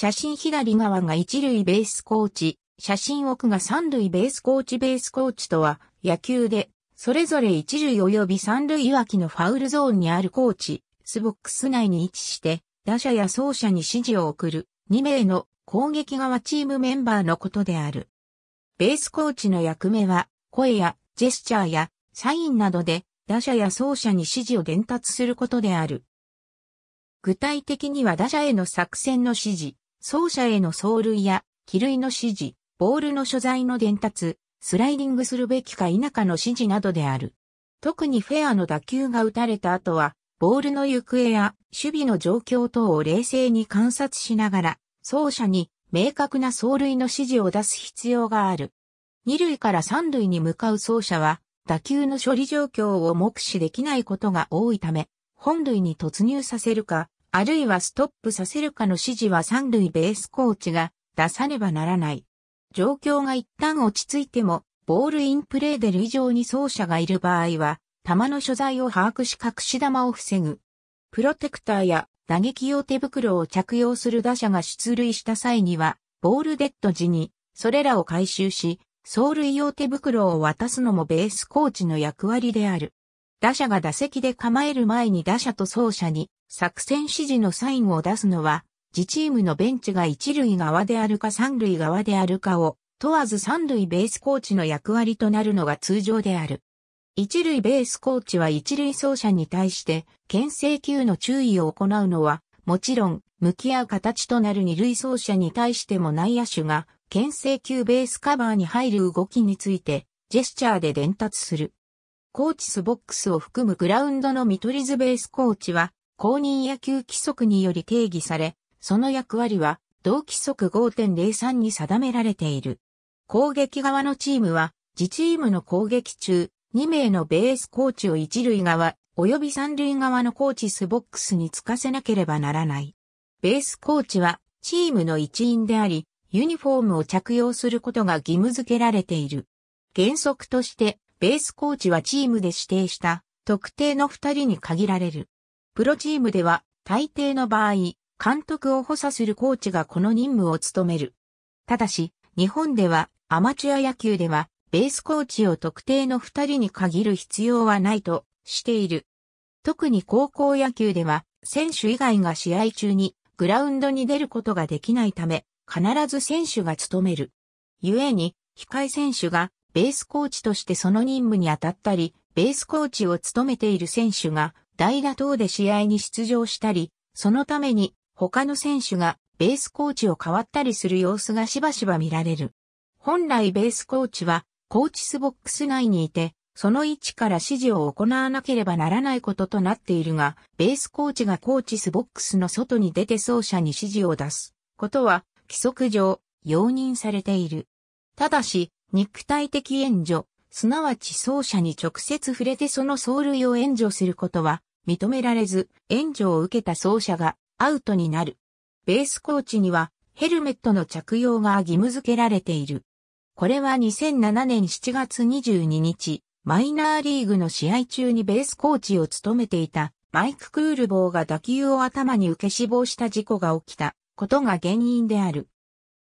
写真左側が一塁ベースコーチ、写真奥が三塁ベースコーチベースコーチとは、野球で、それぞれ一塁及び三塁脇のファウルゾーンにあるコーチ、スボックス内に位置して、打者や走者に指示を送る、2名の攻撃側チームメンバーのことである。ベースコーチの役目は、声やジェスチャーやサインなどで打者や走者に指示を伝達することである。具体的には打者への作戦の指示、走者への走塁や、気類の指示、ボールの所在の伝達、スライディングするべきか否かの指示などである。特にフェアの打球が打たれた後は、ボールの行方や守備の状況等を冷静に観察しながら、走者に明確な走塁の指示を出す必要がある。二塁から三塁に向かう走者は、打球の処理状況を目視できないことが多いため、本塁に突入させるか、あるいはストップさせるかの指示は三塁ベースコーチが出さねばならない。状況が一旦落ち着いても、ボールインプレーで以上に走者がいる場合は、球の所在を把握し隠し球を防ぐ。プロテクターや打撃用手袋を着用する打者が出塁した際には、ボールデッド時に、それらを回収し、走塁用手袋を渡すのもベースコーチの役割である。打者が打席で構える前に打者と走者に作戦指示のサインを出すのは、自チームのベンチが一塁側であるか三塁側であるかを問わず三塁ベースコーチの役割となるのが通常である。一塁ベースコーチは一塁走者に対して牽制球の注意を行うのは、もちろん、向き合う形となる二塁走者に対しても内野手が、牽制球ベースカバーに入る動きについて、ジェスチャーで伝達する。コーチスボックスを含むグラウンドの見取り図ベースコーチは、公認野球規則により定義され、その役割は同規則5.03に定められている。攻撃側のチームは、自チームの攻撃中、2名のベースコーチを一塁側、及び三塁側のコーチスボックスにつかせなければならない。ベースコーチは、チームの一員であり、ユニフォームを着用することが義務付けられている。原則として、ベースコーチはチームで指定した特定の2人に限られる。プロチームでは、大抵の場合、監督を補佐するコーチがこの任務を務める。ただし、日本では、アマチュア野球では、ベースコーチを特定の二人に限る必要はないとしている。特に高校野球では、選手以外が試合中にグラウンドに出ることができないため、必ず選手が務める。故に、控え選手がベースコーチとしてその任務に当たったり、ベースコーチを務めている選手が代打等で試合に出場したり、そのために他の選手がベースコーチを変わったりする様子がしばしば見られる。本来ベースコーチはコーチスボックス内にいて、その位置から指示を行わなければならないこととなっているが、ベースコーチがコーチスボックスの外に出て走者に指示を出すことは規則上容認されている。ただし、肉体的援助、すなわち走者に直接触れてその走塁を援助することは認められず、援助を受けた走者がアウトになる。ベースコーチにはヘルメットの着用が義務付けられている。これは2007年7月22日、マイナーリーグの試合中にベースコーチを務めていたマイク・クールボーが打球を頭に受け死亡した事故が起きたことが原因である。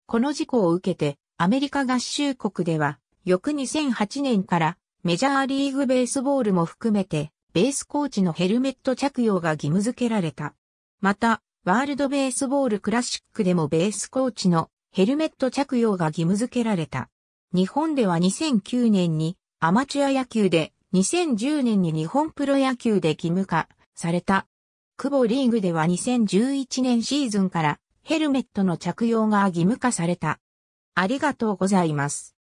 この事故を受けてアメリカ合衆国では翌2008年からメジャーリーグベースボールも含めてベースコーチのヘルメット着用が義務付けられた。また、ワールドベースボールクラシックでもベースコーチのヘルメット着用が義務付けられた。日本では2009年にアマチュア野球で2010年に日本プロ野球で義務化された。久保リーグでは2011年シーズンからヘルメットの着用が義務化された。ありがとうございます。